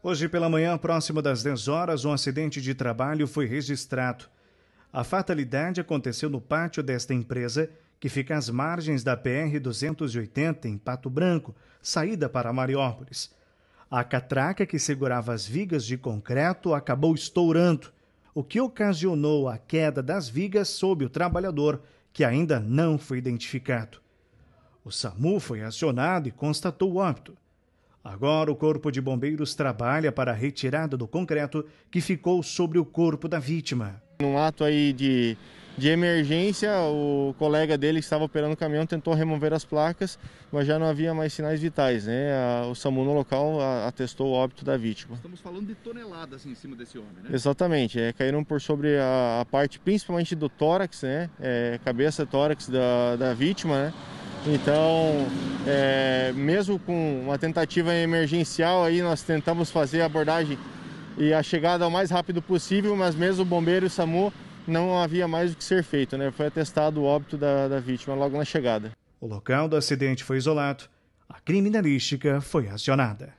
Hoje pela manhã, próximo das 10 horas, um acidente de trabalho foi registrado. A fatalidade aconteceu no pátio desta empresa, que fica às margens da PR-280 em Pato Branco, saída para Mariópolis. A catraca que segurava as vigas de concreto acabou estourando, o que ocasionou a queda das vigas sob o trabalhador, que ainda não foi identificado. O SAMU foi acionado e constatou o óbito. Agora, o Corpo de Bombeiros trabalha para a retirada do concreto que ficou sobre o corpo da vítima. Num ato aí de, de emergência, o colega dele que estava operando o caminhão tentou remover as placas, mas já não havia mais sinais vitais. Né? o SAMU no local atestou o óbito da vítima. Estamos falando de toneladas em cima desse homem, né? Exatamente. É, caíram por sobre a, a parte principalmente do tórax, né? É, cabeça tórax da, da vítima, né? Então, é, mesmo com uma tentativa emergencial aí, nós tentamos fazer a abordagem e a chegada o mais rápido possível, mas mesmo o bombeiro e o SAMU não havia mais o que ser feito, né? Foi atestado o óbito da, da vítima logo na chegada. O local do acidente foi isolado, a criminalística foi acionada.